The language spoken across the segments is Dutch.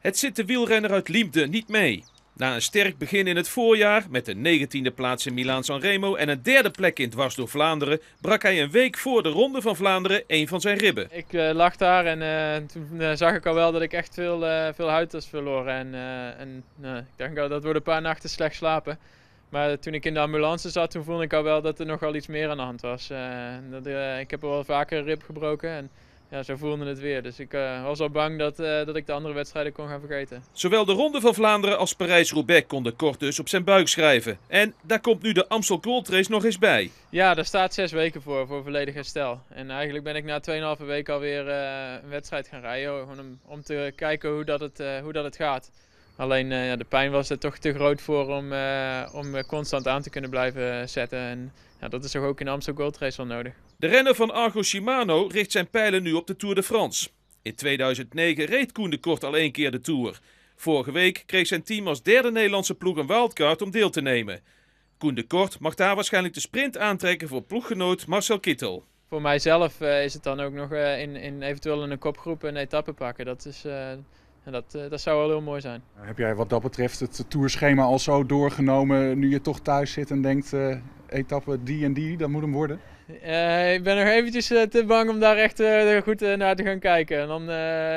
Het zit de wielrenner uit Liemde niet mee. Na een sterk begin in het voorjaar, met de 19e plaats in Milaan-San Remo en een derde plek in dwars door Vlaanderen, brak hij een week voor de Ronde van Vlaanderen een van zijn ribben. Ik eh, lag daar en eh, toen eh, zag ik al wel dat ik echt veel, veel huid was verloren. En, nou, ik denk al, dat we een paar nachten slecht slapen. Maar toen ik in de ambulance zat, toen voelde ik al wel dat er nogal iets meer aan de hand was. dat, ik heb al wel vaker een rib gebroken. En, ja, zo voelde het weer. Dus ik eh, was al bang dat, eh, dat ik de andere wedstrijden kon gaan vergeten. Zowel de Ronde van Vlaanderen als Parijs-Roubaix konden Kort dus op zijn buik schrijven. En daar komt nu de Amstel Gold Race nog eens bij. Ja, daar staat zes weken voor, voor volledig herstel. En eigenlijk ben ik na 2,5 weken alweer uh, een wedstrijd gaan rijden. Om, om te kijken hoe dat het, hoe dat het gaat. Alleen ja, de pijn was er toch te groot voor om, om constant aan te kunnen blijven zetten. En ja, dat is toch ook in de Amstel Gold Race wel nodig. De renner van Argo Shimano richt zijn pijlen nu op de Tour de France. In 2009 reed Koen de Kort al één keer de Tour. Vorige week kreeg zijn team als derde Nederlandse ploeg een wildcard om deel te nemen. Koen de Kort mag daar waarschijnlijk de sprint aantrekken voor ploeggenoot Marcel Kittel. Voor mijzelf eh, is het dan ook nog eh, in, in, eventueel in een kopgroep een etappe pakken. Dat, is, uh, dat, dat zou wel heel mooi zijn. Nou, heb jij wat dat betreft het toerschema al zo doorgenomen nu je toch thuis zit en denkt etappe die en die, dat moet hem worden? Uh, ik ben nog eventjes eh, te bang om daar echt eh, goed naar te gaan kijken. En dan,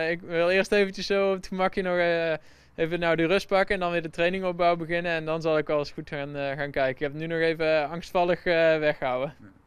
ik wil eerst eventjes zo op het gemakje nog even nou de rust pakken. En dan weer de trainingopbouw beginnen. En dan zal ik wel eens goed gaan, gaan kijken. Ik heb het nu nog even angstvallig weggehouden.